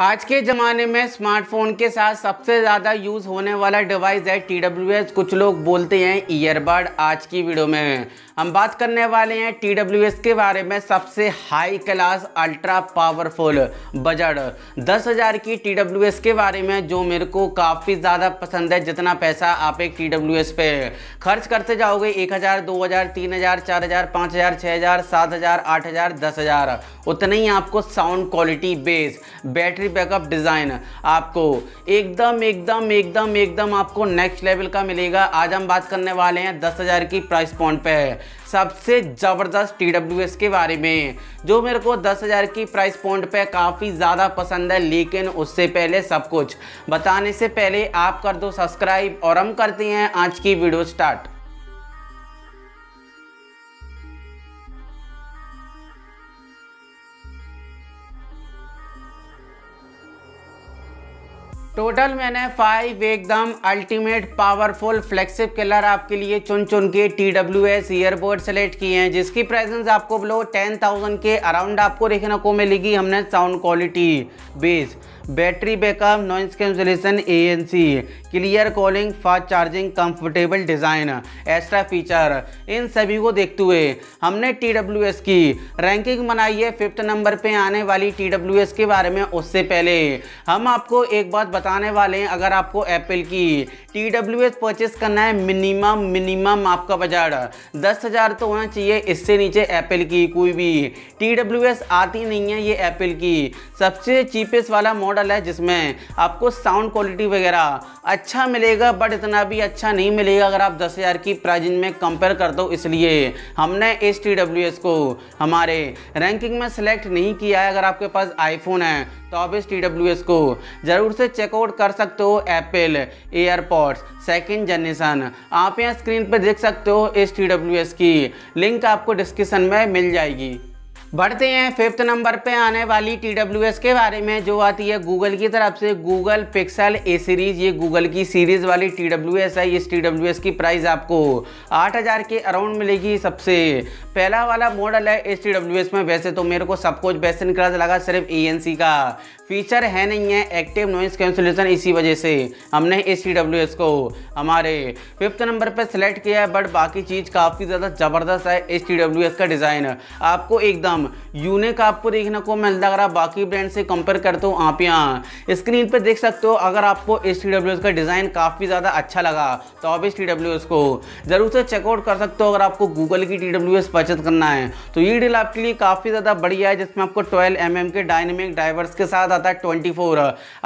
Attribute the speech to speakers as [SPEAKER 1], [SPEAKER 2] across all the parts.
[SPEAKER 1] आज के ज़माने में स्मार्टफोन के साथ सबसे ज़्यादा यूज़ होने वाला डिवाइस है टी कुछ लोग बोलते हैं ईयरबड आज की वीडियो में हम बात करने वाले हैं टी के बारे में सबसे high class ultra powerful budget दस हज़ार की टी के बारे में जो मेरे को काफ़ी ज़्यादा पसंद है जितना पैसा आप एक टी पे खर्च करते जाओगे एक हज़ार दो हज़ार तीन हज़ार चार हज़ार पाँच हज़ार छः हज़ार सात हज़ार आठ हज़ार दस हज़ार उतना ही आपको sound quality bass battery backup design आपको एकदम एकदम एकदम एकदम आपको नेक्स्ट लेवल का मिलेगा आज हम बात करने वाले हैं दस हज़ार की प्राइस पॉइंट पे सबसे ज़बरदस्त टी डब्ल्यू एस के बारे में जो मेरे को दस हज़ार की प्राइस पॉइंट पे काफ़ी ज़्यादा पसंद है लेकिन उससे पहले सब कुछ बताने से पहले आप कर दो सब्सक्राइब और हम करते हैं आज की वीडियो स्टार्ट टोटल मैंने फाइव एकदम अल्टीमेट पावरफुल फ्लेक्सिप किलर आपके लिए चुन चुन के T W S earbuds select किए हैं जिसकी प्राइजेंस आपको बिलो टेन थाउजेंड के अराउंड आपको देखने को मिलेगी हमने sound quality bass battery backup noise cancellation A N C clear calling fast charging comfortable design extra feature इन सभी को देखते हुए हमने टी की रैंकिंग बनाई है फिफ्थ नंबर पे आने वाली टी के बारे में उससे पहले हम आपको एक बात बताने वाले हैं अगर आपको एप्पल की टी परचेस करना है मिनिमम मिनिमम आपका बजट दस हज़ार तो होना चाहिए इससे नीचे एप्पल की कोई भी टी आती नहीं है ये एप्पल की सबसे चीपेस्ट वाला मॉडल है जिसमें आपको साउंड क्वालिटी वगैरह अच्छा मिलेगा बट इतना भी अच्छा नहीं मिलेगा अगर आप दस हज़ार की प्राइजिंग में कंपेयर कर दो इसलिए हमने एस टी डब्ल्यू एस को हमारे रैंकिंग में सेलेक्ट नहीं किया है अगर आपके पास आईफोन है तो आप इस टी डब्ल्यू एस को ज़रूर से चेकआउट कर सकते हो एप्पल एयरपॉड्स सेकेंड जनरेशन आप यहाँ स्क्रीन पर देख सकते हो इस टी डब्ल्यू एस की लिंक आपको डिस्क्रिप्सन में मिल जाएगी बढ़ते हैं फिफ्थ नंबर पे आने वाली टी के बारे में जो आती है गूगल की तरफ से गूगल पिक्सल ए सीरीज ये गूगल की सीरीज वाली टी है इस टी की प्राइस आपको 8000 के अराउंड मिलेगी सबसे पहला वाला मॉडल है इस टी में वैसे तो मेरे को सब कुछ बेस्ट इन क्लास लगा सिर्फ ए का फीचर है नहीं है एक्टिव नॉइस कैंसिलेशन इसी वजह से हमने एस को हमारे फिफ्थ नंबर पर सेलेक्ट किया है बट बाकी चीज़ काफ़ी ज़्यादा ज़बरदस्त है एस का डिज़ाइन आपको एकदम यूनिक आपको देखने को मिलता है अगर आप बाकी ब्रांड से कंपेयर करते हो आप यहाँ स्क्रीन पर देख सकते हो अगर आपको एस का डिज़ाइन काफ़ी ज़्यादा अच्छा लगा तो आप एस को ज़रूर से चेकआउट कर सकते हो अगर आपको गूगल की टी परचेज करना है तो ये डील आपके लिए काफ़ी ज़्यादा बढ़िया है जिसमें आपको ट्वेल्व एम एम के डायनेमिक ड्राइवर्स के साथ आता है ट्वेंटी फोर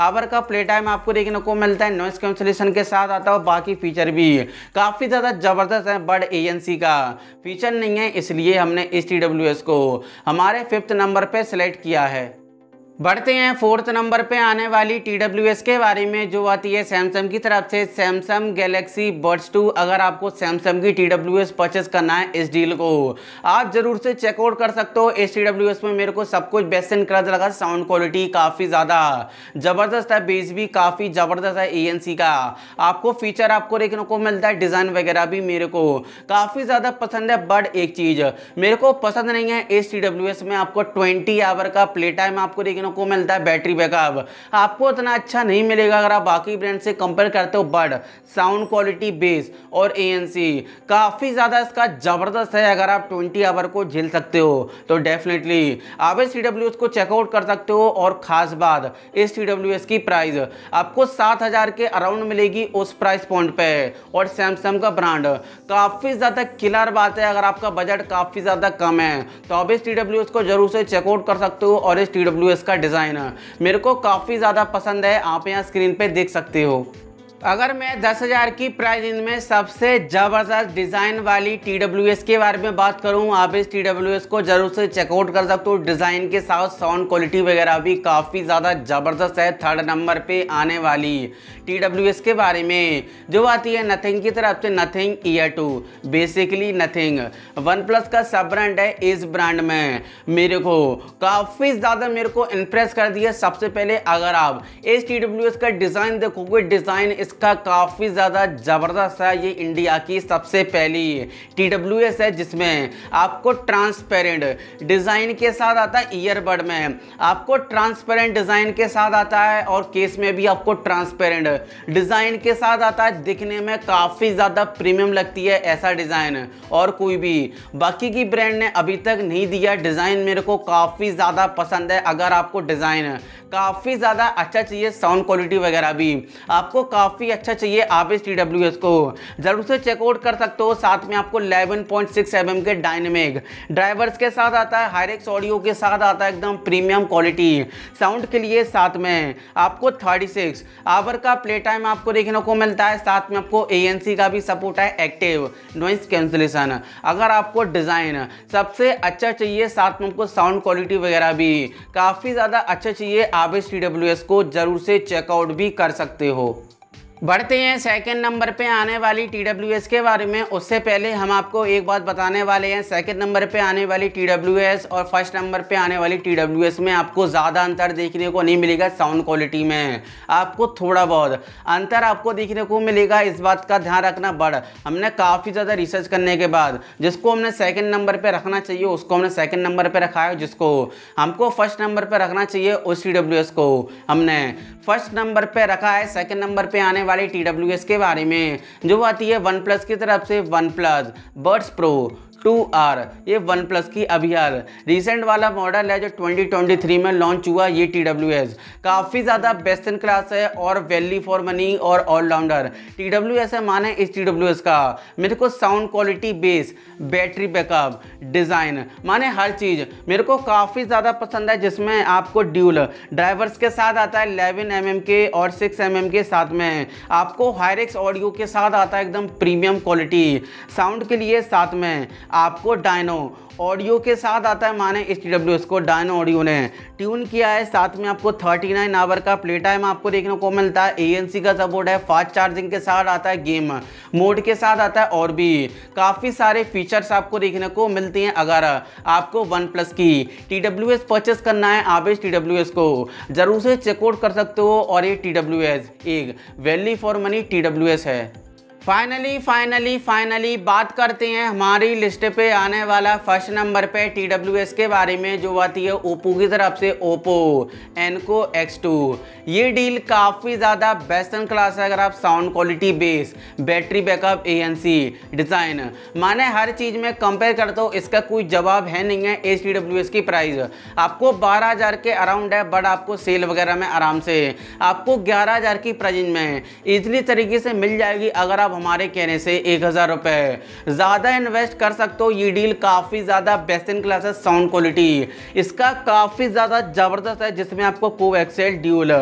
[SPEAKER 1] आवर का प्ले टाइम आपको देखने को मिलता है नॉइस कैंसलेशन के साथ आता है और बाकी फीचर भी काफ़ी ज़्यादा ज़बरदस्त है बर्ड एजेंसी का फीचर नहीं है इसलिए हमने इस टी को हमारे फिफ्थ नंबर पर सेलेक्ट किया है बढ़ते हैं फोर्थ नंबर पे आने वाली टी के बारे में जो आती है सैमसंग की तरफ से सैमसंग गैलेक्सी बर्ड्स टू अगर आपको सैमसंग की टी परचेस करना है इस डील को आप जरूर से चेकआउट कर सकते हो इस टी में मेरे को सब कुछ बेस्ट इन क्लास लगा साउंड क्वालिटी काफ़ी ज़्यादा ज़बरदस्त है बेस भी काफ़ी ज़बरदस्त है ए e का आपको फीचर आपको देखने को मिलता है डिज़ाइन वगैरह भी मेरे को काफ़ी ज़्यादा पसंद है बट एक चीज़ मेरे को पसंद नहीं है इस टी में आपको ट्वेंटी आवर का प्ले टाइम आपको देखने तीनों को मिलता है बैटरी बैकअप आपको इतना अच्छा नहीं मिलेगा अगर आप बाकी ब्रांड से कंपेयर करते हो बट साउंड क्वालिटी बेस और ए काफ़ी ज़्यादा इसका ज़बरदस्त है अगर आप ट्वेंटी आवर को झेल सकते हो तो डेफिनेटली आप इस टी को चेकआउट कर सकते हो और ख़ास बात इस टी की प्राइस आपको सात हज़ार के अराउंड मिलेगी उस प्राइस पॉइंट पे और सैमसंग का ब्रांड काफ़ी ज़्यादा किलर बात है अगर आपका बजट काफ़ी ज़्यादा कम है तो आप इस टी को जरूर से चेकआउट कर सकते हो और इस टी का इसका डिज़ाइन मेरे को काफ़ी ज़्यादा पसंद है आप यहाँ स्क्रीन पे देख सकते हो अगर मैं दस हज़ार की प्राइस रेंज में सबसे ज़बरदस्त डिज़ाइन वाली टी डब्ल्यू एस के बारे में बात करूँ आप इस टी डब्ल्यू एस को ज़रूर से चेकआउट कर सकते हो डिज़ाइन के साथ साउंड क्वालिटी वगैरह भी काफ़ी ज़्यादा ज़बरदस्त है थर्ड नंबर पे आने वाली टी डब्ल्यू एस के बारे में जो आती है नथिंग की तरफ से Nothing Ear two basically Nothing OnePlus का सब ब्रांड है इस ब्रांड में मेरे को काफ़ी ज़्यादा मेरे को इम्प्रेस कर दिया सबसे पहले अगर आप इस टी डब्ल्यू एस का डिज़ाइन देखोगे डिज़ाइन इस इसका काफ़ी ज़्यादा ज़बरदस्त है ये इंडिया की सबसे पहली टी एस है जिसमें आपको ट्रांसपेरेंट डिज़ाइन के साथ आता है ईयरबड में आपको ट्रांसपेरेंट डिज़ाइन के साथ आता है और केस में भी आपको ट्रांसपेरेंट डिज़ाइन के साथ आता है दिखने में काफ़ी ज़्यादा प्रीमियम लगती है ऐसा डिज़ाइन और कोई भी बाकी की ब्रांड ने अभी तक नहीं दिया डिज़ाइन मेरे को काफ़ी ज़्यादा पसंद है अगर आपको डिज़ाइन काफ़ी ज़्यादा अच्छा चाहिए साउंड क्वालिटी वगैरह भी आपको काफ़ी काफ़ी अच्छा चाहिए आप इस टी को ज़रूर से चेकआउट कर सकते हो साथ में आपको 11.6 पॉइंट के डायनेमिक ड्राइवर्स के साथ आता है हायरेक्स ऑडियो के साथ आता है एकदम प्रीमियम क्वालिटी साउंड के लिए साथ में आपको 36 सिक्स आवर का प्ले टाइम आपको देखने को मिलता है साथ में आपको ए का भी सपोर्ट है एक्टिव नॉइस कैंसिलेशन अगर आपको डिज़ाइन सबसे अच्छा चाहिए साथ में आपको साउंड क्वालिटी वगैरह भी काफ़ी ज़्यादा अच्छा चाहिए आप इस टी को ज़रूर से चेकआउट भी कर सकते हो बढ़ते हैं सेकंड नंबर पे आने वाली टी के बारे में उससे पहले हम आपको एक बात बताने वाले हैं सेकंड नंबर पे आने वाली टी और फर्स्ट नंबर पे आने वाली टी में आपको ज़्यादा अंतर देखने को नहीं मिलेगा साउंड क्वालिटी में आपको थोड़ा बहुत अंतर आपको देखने को मिलेगा इस बात का ध्यान रखना बड़ हमने काफ़ी ज़्यादा रिसर्च करने के बाद जिसको हमने सेकेंड नंबर पर रखना चाहिए उसको हमने सेकेंड नंबर पर रखा है जिसको हमको फर्स्ट नंबर पर रखना चाहिए उस टी को हमने फर्स्ट नंबर पर रखा है सेकेंड नंबर पर आने वाले वाले टी के बारे में जो आती है वन प्लस की तरफ से OnePlus buds pro two R ये वन प्लस की अभी आर रिसेंट वाला मॉडल है जो 2023 में लॉन्च हुआ ये टी डब्ल्यू एस काफ़ी ज़्यादा बेस्ट इन क्लास है और वैल्यू फॉर मनी और ऑलराउंडर टी डब्ल्यू एस है माने इस टी डब्ल्यू एस का मेरे को sound quality bass battery backup design माने हर चीज़ मेरे को काफ़ी ज़्यादा पसंद है जिसमें आपको ड्यूल ड्राइवर्स के साथ आता है इलेवन एम mm के और सिक्स एम mm के साथ में आपको हायरिक्स ऑडियो के साथ आता है एकदम प्रीमियम क्वालिटी साउंड के लिए साथ में आपको डायनो ऑडियो के साथ आता है माने एच डब्ल्यू इसको डायनो ऑडियो ने ट्यून किया है साथ में आपको 39 नाइन आवर का प्ले टाइम आपको देखने को मिलता है ए का सपोर्ट है फास्ट चार्जिंग के साथ आता है गेम मोड के साथ आता है और भी काफ़ी सारे फीचर्स आपको देखने को मिलते हैं अगर आपको वन प्लस की टी परचेस करना है आप इस टी को ज़रूर से चेकआउट कर सकते हो और ये टी एक वैल्यू फॉर मनी टी है फाइनली फाइनली फाइनली बात करते हैं हमारी लिस्ट पे आने वाला फर्स्ट नंबर पे टी डब्ल्यू एस के बारे में जो आती है ओप्पो की तरफ से ओप्पो एनको एक्स टू ये डील काफ़ी ज़्यादा इन क्लास है अगर आप sound quality bass battery backup A N C design माने हर चीज़ में कंपेयर कर दो तो इसका कोई जवाब है नहीं है एस टी डब्ल्यू एस की प्राइस आपको बारह हज़ार के अराउंड है बट आपको सेल वगैरह में आराम से आपको ग्यारह हज़ार की प्राइज में इजली तरीके से मिल जाएगी अगर आप हमारे कहने से एक हज़ार रुपये ज़्यादा इन्वेस्ट कर सकते हो ये डील काफ़ी ज़्यादा बेस्ट इन क्लास है साउंड क्वालिटी इसका काफ़ी ज़्यादा ज़बरदस्त है जिसमें आपको को एक्सेल ड्यूल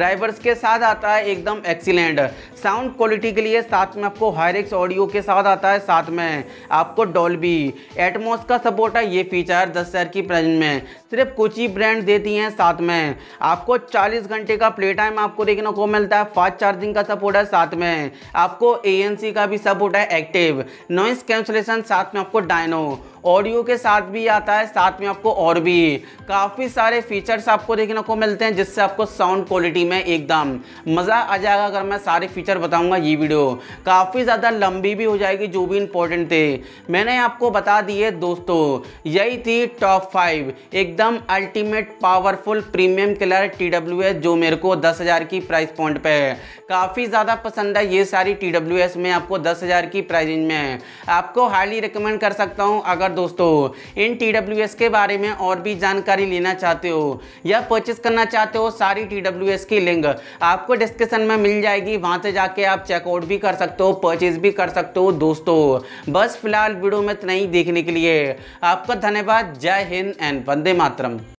[SPEAKER 1] ड्राइवर्स के साथ आता है एकदम एक्सीलेंट साउंड क्वालिटी के लिए साथ में आपको हायरिक्स ऑडियो के साथ आता है साथ में आपको डॉल्बी एटमोस का सपोर्ट है ये फीचर दस हज़ार की प्राइस में सिर्फ कुछ ही ब्रांड देती हैं साथ में आपको 40 घंटे का प्ले टाइम आपको देखने को मिलता है फास्ट चार्जिंग का सपोर्ट है साथ में आपको ए एएनसी का भी सपोर्ट है एक्टिव नॉइस कैंसलेशन साथ में आपको डायनो ऑडियो के साथ भी आता है साथ में आपको और भी काफ़ी सारे फीचर्स आपको देखने को मिलते हैं जिससे आपको साउंड क्वालिटी में एकदम मज़ा आ जाएगा अगर मैं सारे फीचर बताऊंगा ये वीडियो काफ़ी ज़्यादा लंबी भी हो जाएगी जो भी इंपॉर्टेंट थे मैंने आपको बता दिए दोस्तों यही थी टॉप फाइव एकदम ultimate powerful premium colour T जो मेरे को दस की प्राइस पॉइंट पर काफ़ी ज़्यादा पसंद है ये सारी टी एस में आपको दस हज़ार की प्राइस रेंज में है आपको हाईली रिकमेंड कर सकता हूँ अगर दोस्तों इन टी के बारे में और भी जानकारी लेना चाहते हो या परचेस करना चाहते हो सारी टी की लिंक आपको डिस्क्रिप्शन में मिल जाएगी वहाँ से जाके आप चेकआउट भी कर सकते हो परचेज भी कर सकते हो दोस्तों बस फिलहाल वीडियो में इतना ही देखने के लिए आपका धन्यवाद जय हिंद एंड वंदे मातरम